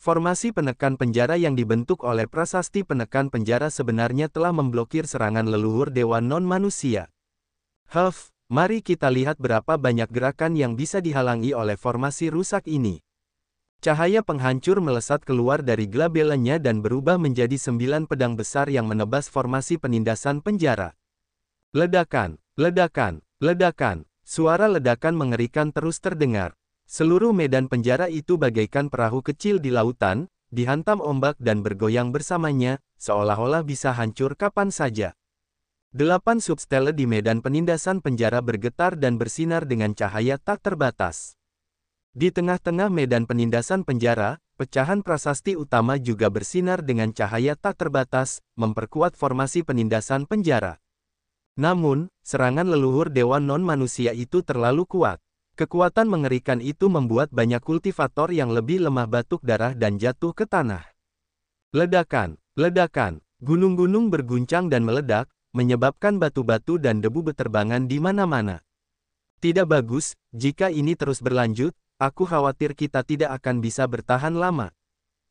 Formasi penekan penjara yang dibentuk oleh prasasti penekan penjara sebenarnya telah memblokir serangan leluhur dewa non-manusia. Huff, mari kita lihat berapa banyak gerakan yang bisa dihalangi oleh formasi rusak ini. Cahaya penghancur melesat keluar dari glabelannya dan berubah menjadi sembilan pedang besar yang menebas formasi penindasan penjara. Ledakan, ledakan, ledakan, suara ledakan mengerikan terus terdengar. Seluruh medan penjara itu bagaikan perahu kecil di lautan, dihantam ombak dan bergoyang bersamanya, seolah-olah bisa hancur kapan saja. Delapan substele di medan penindasan penjara bergetar dan bersinar dengan cahaya tak terbatas. Di tengah-tengah medan penindasan penjara, pecahan prasasti utama juga bersinar dengan cahaya tak terbatas, memperkuat formasi penindasan penjara. Namun, serangan leluhur dewa non-manusia itu terlalu kuat. Kekuatan mengerikan itu membuat banyak kultivator yang lebih lemah batuk darah dan jatuh ke tanah. Ledakan, ledakan, gunung-gunung berguncang dan meledak, menyebabkan batu-batu dan debu beterbangan di mana-mana. Tidak bagus, jika ini terus berlanjut, Aku khawatir kita tidak akan bisa bertahan lama.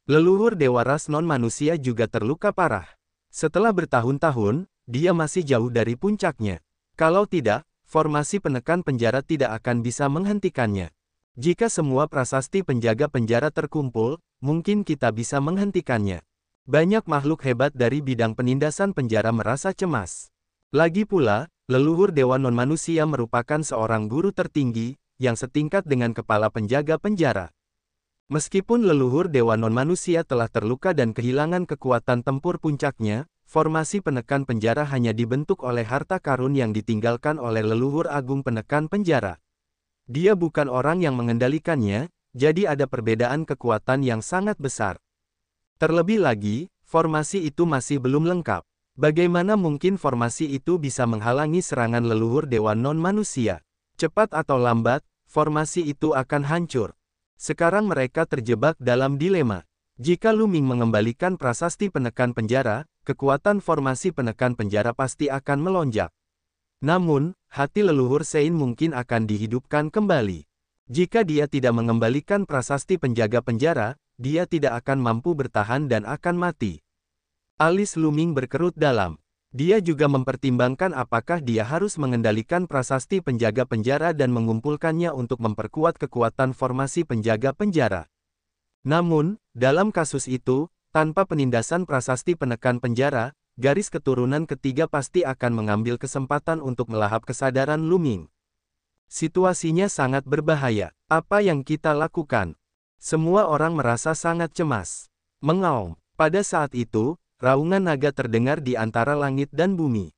Leluhur Dewa Ras non-manusia juga terluka parah. Setelah bertahun-tahun, dia masih jauh dari puncaknya. Kalau tidak, formasi penekan penjara tidak akan bisa menghentikannya. Jika semua prasasti penjaga penjara terkumpul, mungkin kita bisa menghentikannya. Banyak makhluk hebat dari bidang penindasan penjara merasa cemas. Lagi pula, leluhur Dewa Non-Manusia merupakan seorang guru tertinggi, yang setingkat dengan kepala penjaga penjara. Meskipun leluhur Dewa Non-Manusia telah terluka dan kehilangan kekuatan tempur puncaknya, formasi penekan penjara hanya dibentuk oleh harta karun yang ditinggalkan oleh leluhur agung penekan penjara. Dia bukan orang yang mengendalikannya, jadi ada perbedaan kekuatan yang sangat besar. Terlebih lagi, formasi itu masih belum lengkap. Bagaimana mungkin formasi itu bisa menghalangi serangan leluhur Dewa Non-Manusia? Cepat atau lambat, formasi itu akan hancur. Sekarang mereka terjebak dalam dilema. Jika Luming mengembalikan prasasti penekan penjara, kekuatan formasi penekan penjara pasti akan melonjak. Namun, hati leluhur Sein mungkin akan dihidupkan kembali. Jika dia tidak mengembalikan prasasti penjaga penjara, dia tidak akan mampu bertahan dan akan mati. Alis Luming berkerut dalam. Dia juga mempertimbangkan apakah dia harus mengendalikan prasasti penjaga penjara dan mengumpulkannya untuk memperkuat kekuatan formasi penjaga penjara. Namun, dalam kasus itu, tanpa penindasan prasasti penekan penjara, garis keturunan ketiga pasti akan mengambil kesempatan untuk melahap kesadaran Luming. Situasinya sangat berbahaya. Apa yang kita lakukan? Semua orang merasa sangat cemas. Mengaum. Pada saat itu, Raungan naga terdengar di antara langit dan bumi.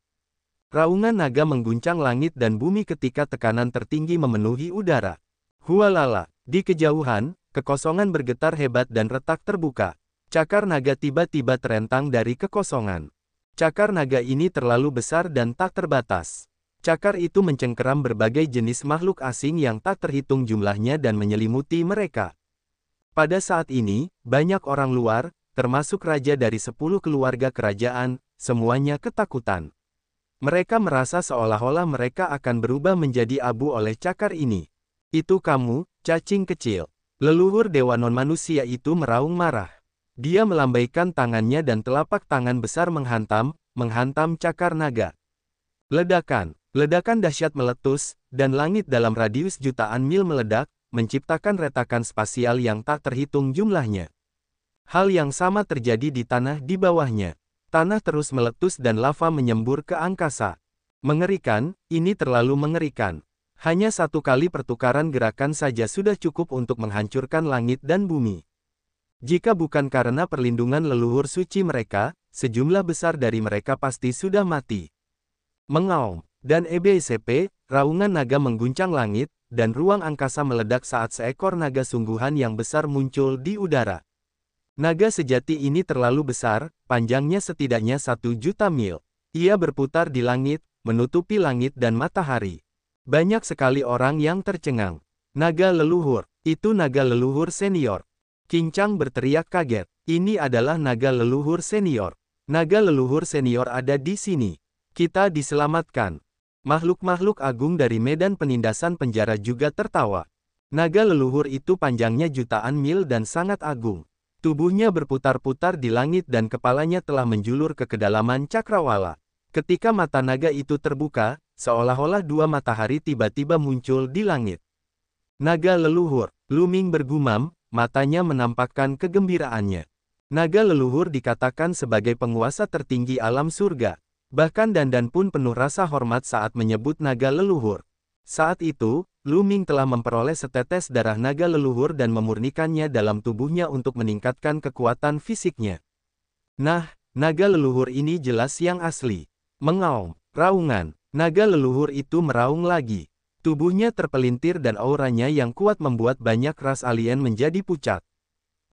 Raungan naga mengguncang langit dan bumi ketika tekanan tertinggi memenuhi udara. Hualala, di kejauhan, kekosongan bergetar hebat dan retak terbuka. Cakar naga tiba-tiba terentang dari kekosongan. Cakar naga ini terlalu besar dan tak terbatas. Cakar itu mencengkeram berbagai jenis makhluk asing yang tak terhitung jumlahnya dan menyelimuti mereka. Pada saat ini, banyak orang luar, termasuk raja dari sepuluh keluarga kerajaan, semuanya ketakutan. Mereka merasa seolah-olah mereka akan berubah menjadi abu oleh cakar ini. Itu kamu, cacing kecil. Leluhur dewa non-manusia itu meraung marah. Dia melambaikan tangannya dan telapak tangan besar menghantam, menghantam cakar naga. Ledakan, ledakan dahsyat meletus, dan langit dalam radius jutaan mil meledak, menciptakan retakan spasial yang tak terhitung jumlahnya. Hal yang sama terjadi di tanah di bawahnya. Tanah terus meletus dan lava menyembur ke angkasa. Mengerikan, ini terlalu mengerikan. Hanya satu kali pertukaran gerakan saja sudah cukup untuk menghancurkan langit dan bumi. Jika bukan karena perlindungan leluhur suci mereka, sejumlah besar dari mereka pasti sudah mati. Mengaum, dan EBCP, raungan naga mengguncang langit, dan ruang angkasa meledak saat seekor naga sungguhan yang besar muncul di udara. Naga sejati ini terlalu besar, panjangnya setidaknya satu juta mil. Ia berputar di langit, menutupi langit dan matahari. Banyak sekali orang yang tercengang. Naga leluhur, itu naga leluhur senior. Kincang berteriak kaget, ini adalah naga leluhur senior. Naga leluhur senior ada di sini. Kita diselamatkan. Makhluk-makhluk agung dari medan penindasan penjara juga tertawa. Naga leluhur itu panjangnya jutaan mil dan sangat agung. Tubuhnya berputar-putar di langit dan kepalanya telah menjulur ke kedalaman cakrawala. Ketika mata naga itu terbuka, seolah-olah dua matahari tiba-tiba muncul di langit. Naga leluhur, Luming bergumam, matanya menampakkan kegembiraannya. Naga leluhur dikatakan sebagai penguasa tertinggi alam surga, bahkan Dandan pun penuh rasa hormat saat menyebut naga leluhur. Saat itu, Lu Ming telah memperoleh setetes darah naga leluhur dan memurnikannya dalam tubuhnya untuk meningkatkan kekuatan fisiknya. Nah, naga leluhur ini jelas yang asli. Mengaum, raungan, naga leluhur itu meraung lagi. Tubuhnya terpelintir dan auranya yang kuat membuat banyak ras alien menjadi pucat.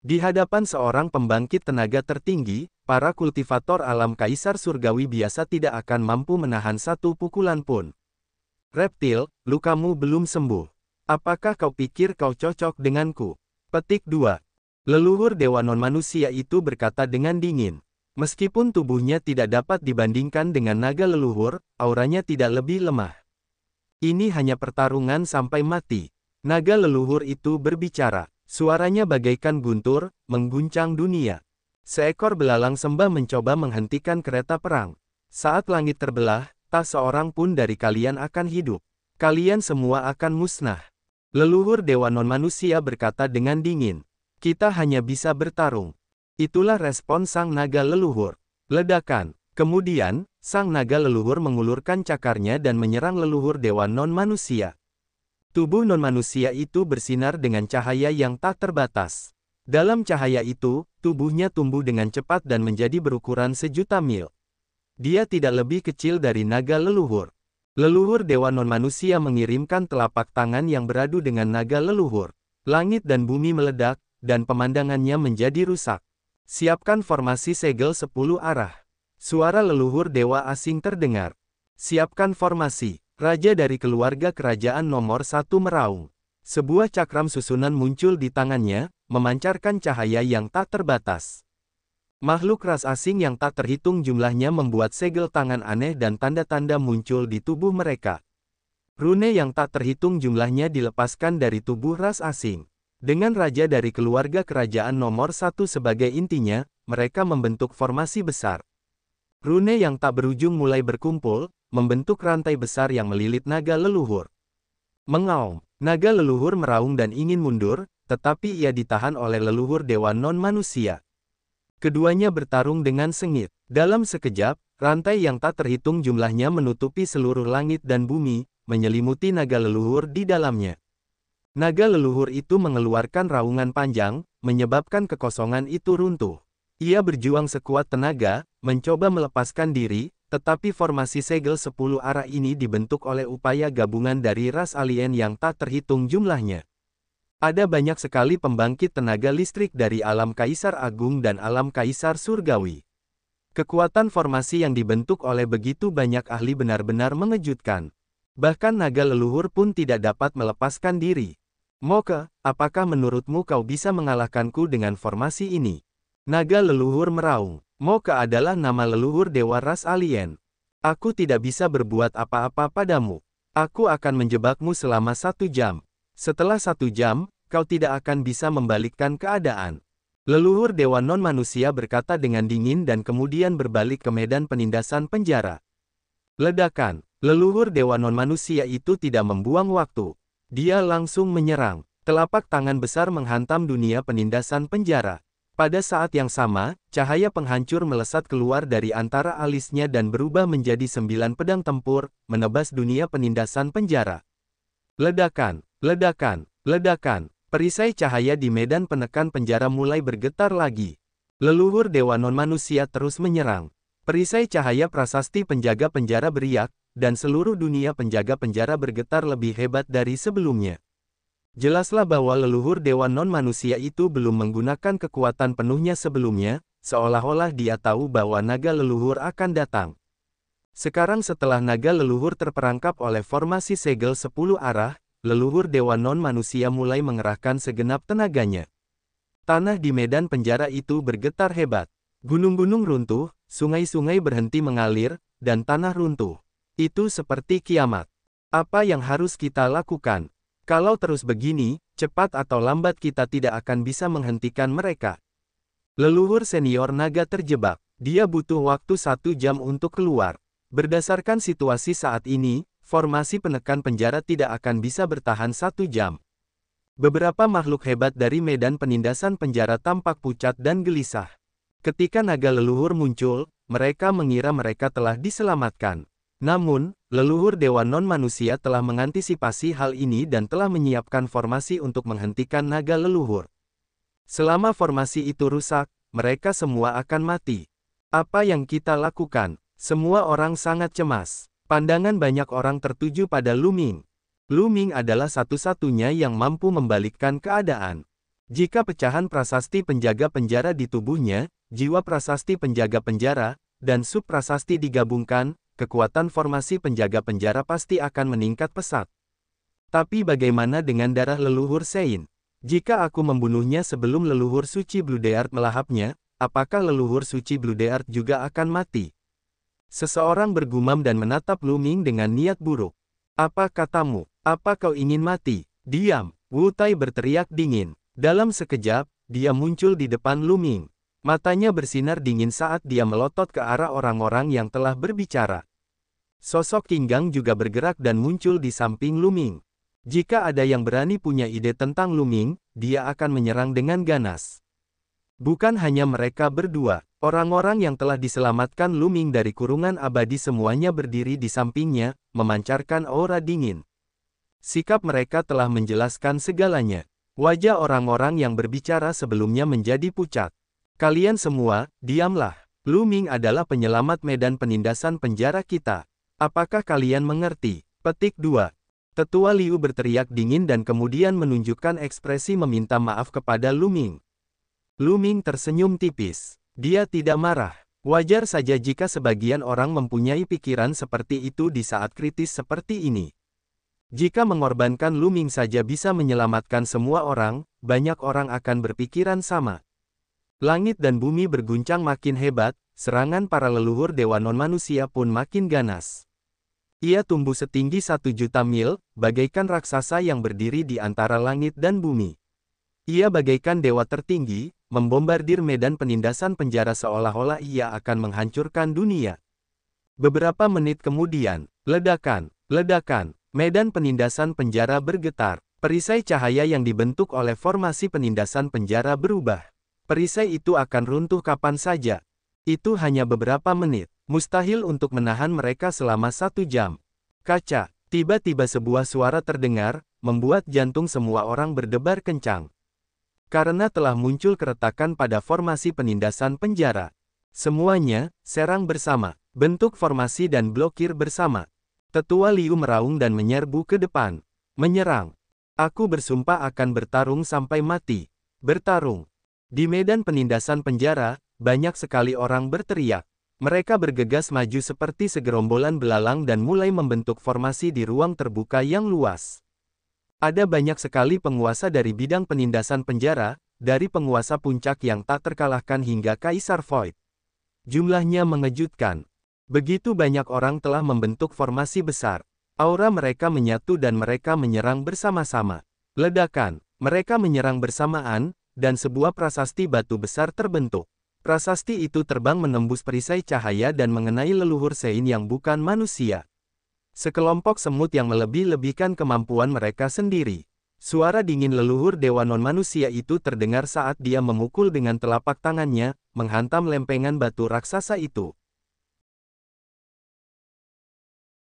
Di hadapan seorang pembangkit tenaga tertinggi, para kultivator alam kaisar surgawi biasa tidak akan mampu menahan satu pukulan pun. Reptil, lukamu belum sembuh. Apakah kau pikir kau cocok denganku? Petik 2. Leluhur dewa non-manusia itu berkata dengan dingin. Meskipun tubuhnya tidak dapat dibandingkan dengan naga leluhur, auranya tidak lebih lemah. Ini hanya pertarungan sampai mati. Naga leluhur itu berbicara. Suaranya bagaikan guntur, mengguncang dunia. Seekor belalang sembah mencoba menghentikan kereta perang. Saat langit terbelah, tak seorang pun dari kalian akan hidup. Kalian semua akan musnah. Leluhur Dewa Non-Manusia berkata dengan dingin, kita hanya bisa bertarung. Itulah respon sang naga leluhur. Ledakan. Kemudian, sang naga leluhur mengulurkan cakarnya dan menyerang leluhur Dewa Non-Manusia. Tubuh non-manusia itu bersinar dengan cahaya yang tak terbatas. Dalam cahaya itu, tubuhnya tumbuh dengan cepat dan menjadi berukuran sejuta mil. Dia tidak lebih kecil dari naga leluhur. Leluhur dewa non-manusia mengirimkan telapak tangan yang beradu dengan naga leluhur. Langit dan bumi meledak, dan pemandangannya menjadi rusak. Siapkan formasi segel 10 arah. Suara leluhur dewa asing terdengar. Siapkan formasi, raja dari keluarga kerajaan nomor satu meraung. Sebuah cakram susunan muncul di tangannya, memancarkan cahaya yang tak terbatas. Makhluk ras asing yang tak terhitung jumlahnya membuat segel tangan aneh dan tanda-tanda muncul di tubuh mereka. Rune yang tak terhitung jumlahnya dilepaskan dari tubuh ras asing. Dengan raja dari keluarga kerajaan nomor satu sebagai intinya, mereka membentuk formasi besar. Rune yang tak berujung mulai berkumpul, membentuk rantai besar yang melilit naga leluhur. Mengaum, naga leluhur meraung dan ingin mundur, tetapi ia ditahan oleh leluhur dewa non-manusia. Keduanya bertarung dengan sengit. Dalam sekejap, rantai yang tak terhitung jumlahnya menutupi seluruh langit dan bumi, menyelimuti naga leluhur di dalamnya. Naga leluhur itu mengeluarkan raungan panjang, menyebabkan kekosongan itu runtuh. Ia berjuang sekuat tenaga, mencoba melepaskan diri, tetapi formasi segel sepuluh arah ini dibentuk oleh upaya gabungan dari ras alien yang tak terhitung jumlahnya. Ada banyak sekali pembangkit tenaga listrik dari alam kaisar agung dan alam kaisar surgawi. Kekuatan formasi yang dibentuk oleh begitu banyak ahli benar-benar mengejutkan. Bahkan naga leluhur pun tidak dapat melepaskan diri. Moke, apakah menurutmu kau bisa mengalahkanku dengan formasi ini? Naga leluhur meraung. Moke adalah nama leluhur dewa ras alien. Aku tidak bisa berbuat apa-apa padamu. Aku akan menjebakmu selama satu jam. Setelah satu jam, kau tidak akan bisa membalikkan keadaan. Leluhur Dewa Non-Manusia berkata dengan dingin dan kemudian berbalik ke medan penindasan penjara. Ledakan, leluhur Dewa Non-Manusia itu tidak membuang waktu. Dia langsung menyerang. Telapak tangan besar menghantam dunia penindasan penjara. Pada saat yang sama, cahaya penghancur melesat keluar dari antara alisnya dan berubah menjadi sembilan pedang tempur, menebas dunia penindasan penjara. Ledakan, ledakan, ledakan, perisai cahaya di medan penekan penjara mulai bergetar lagi. Leluhur dewa non-manusia terus menyerang. Perisai cahaya prasasti penjaga penjara beriak, dan seluruh dunia penjaga penjara bergetar lebih hebat dari sebelumnya. Jelaslah bahwa leluhur dewa non-manusia itu belum menggunakan kekuatan penuhnya sebelumnya, seolah-olah dia tahu bahwa naga leluhur akan datang. Sekarang setelah naga leluhur terperangkap oleh formasi segel 10 arah, leluhur dewa non-manusia mulai mengerahkan segenap tenaganya. Tanah di medan penjara itu bergetar hebat. Gunung-gunung runtuh, sungai-sungai berhenti mengalir, dan tanah runtuh. Itu seperti kiamat. Apa yang harus kita lakukan? Kalau terus begini, cepat atau lambat kita tidak akan bisa menghentikan mereka. Leluhur senior naga terjebak. Dia butuh waktu satu jam untuk keluar. Berdasarkan situasi saat ini, formasi penekan penjara tidak akan bisa bertahan satu jam. Beberapa makhluk hebat dari medan penindasan penjara tampak pucat dan gelisah. Ketika naga leluhur muncul, mereka mengira mereka telah diselamatkan. Namun, leluhur dewa non-manusia telah mengantisipasi hal ini dan telah menyiapkan formasi untuk menghentikan naga leluhur. Selama formasi itu rusak, mereka semua akan mati. Apa yang kita lakukan? Semua orang sangat cemas. Pandangan banyak orang tertuju pada Luming. Luming adalah satu-satunya yang mampu membalikkan keadaan. Jika pecahan prasasti penjaga penjara di tubuhnya, jiwa prasasti penjaga penjara, dan sub prasasti digabungkan, kekuatan formasi penjaga penjara pasti akan meningkat pesat. Tapi bagaimana dengan darah leluhur Sein? Jika aku membunuhnya sebelum leluhur suci Blue Deart melahapnya, apakah leluhur suci Blue Deart juga akan mati? Seseorang bergumam dan menatap Luming dengan niat buruk. Apa katamu? Apa kau ingin mati? Diam, Wu Tai berteriak dingin. Dalam sekejap, dia muncul di depan Luming. Matanya bersinar dingin saat dia melotot ke arah orang-orang yang telah berbicara. Sosok Kinggang juga bergerak dan muncul di samping Luming. Jika ada yang berani punya ide tentang Luming, dia akan menyerang dengan ganas. Bukan hanya mereka berdua, orang-orang yang telah diselamatkan Luming dari kurungan abadi semuanya berdiri di sampingnya, memancarkan aura dingin. Sikap mereka telah menjelaskan segalanya. Wajah orang-orang yang berbicara sebelumnya menjadi pucat. Kalian semua, diamlah. Luming adalah penyelamat medan penindasan penjara kita. Apakah kalian mengerti? Petik 2. Tetua Liu berteriak dingin dan kemudian menunjukkan ekspresi meminta maaf kepada Luming. Luming tersenyum tipis. Dia tidak marah. Wajar saja jika sebagian orang mempunyai pikiran seperti itu di saat kritis seperti ini. Jika mengorbankan Luming saja bisa menyelamatkan semua orang, banyak orang akan berpikiran sama. Langit dan bumi berguncang makin hebat, serangan para leluhur dewa non-manusia pun makin ganas. Ia tumbuh setinggi satu juta mil, bagaikan raksasa yang berdiri di antara langit dan bumi. Ia bagaikan dewa tertinggi, membombardir medan penindasan penjara seolah-olah ia akan menghancurkan dunia. Beberapa menit kemudian, ledakan, ledakan, medan penindasan penjara bergetar. Perisai cahaya yang dibentuk oleh formasi penindasan penjara berubah. Perisai itu akan runtuh kapan saja. Itu hanya beberapa menit. Mustahil untuk menahan mereka selama satu jam. Kaca, tiba-tiba sebuah suara terdengar, membuat jantung semua orang berdebar kencang karena telah muncul keretakan pada formasi penindasan penjara. Semuanya, serang bersama, bentuk formasi dan blokir bersama. Tetua Liu meraung dan menyerbu ke depan. Menyerang. Aku bersumpah akan bertarung sampai mati. Bertarung. Di medan penindasan penjara, banyak sekali orang berteriak. Mereka bergegas maju seperti segerombolan belalang dan mulai membentuk formasi di ruang terbuka yang luas. Ada banyak sekali penguasa dari bidang penindasan penjara, dari penguasa puncak yang tak terkalahkan hingga Kaisar Void. Jumlahnya mengejutkan. Begitu banyak orang telah membentuk formasi besar. Aura mereka menyatu dan mereka menyerang bersama-sama. Ledakan, mereka menyerang bersamaan, dan sebuah prasasti batu besar terbentuk. Prasasti itu terbang menembus perisai cahaya dan mengenai leluhur Sein yang bukan manusia. Sekelompok semut yang melebih-lebihkan kemampuan mereka sendiri. Suara dingin leluhur dewa non-manusia itu terdengar saat dia memukul dengan telapak tangannya, menghantam lempengan batu raksasa itu.